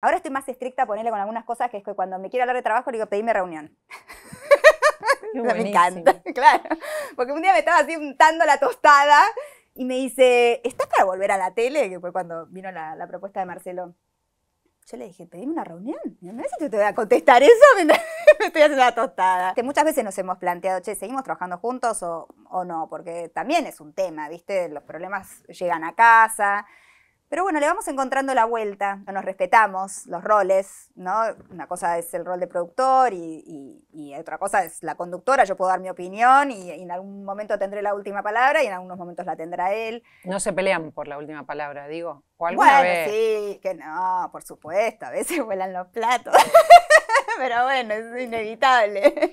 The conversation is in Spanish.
Ahora estoy más estricta, ponerle con algunas cosas, que es que cuando me quiero hablar de trabajo, le digo, pedime reunión. me encanta, claro. Porque un día me estaba así untando la tostada y me dice, ¿estás para volver a la tele? Que fue cuando vino la, propuesta de Marcelo. Yo le dije, pedime una reunión. No sé si te voy a contestar eso me estoy haciendo la tostada. Que muchas veces nos hemos planteado, che, ¿seguimos trabajando juntos o, o no? Porque también es un tema, ¿viste? Los problemas llegan a casa pero bueno, le vamos encontrando la vuelta, nos respetamos los roles, ¿no? Una cosa es el rol de productor y, y, y otra cosa es la conductora, yo puedo dar mi opinión y, en algún momento tendré la última palabra y en algunos momentos la tendrá él. No se pelean por la última palabra, digo. ¿O alguna bueno, sí, que no, por supuesto, a veces vuelan los platos, pero bueno, es inevitable.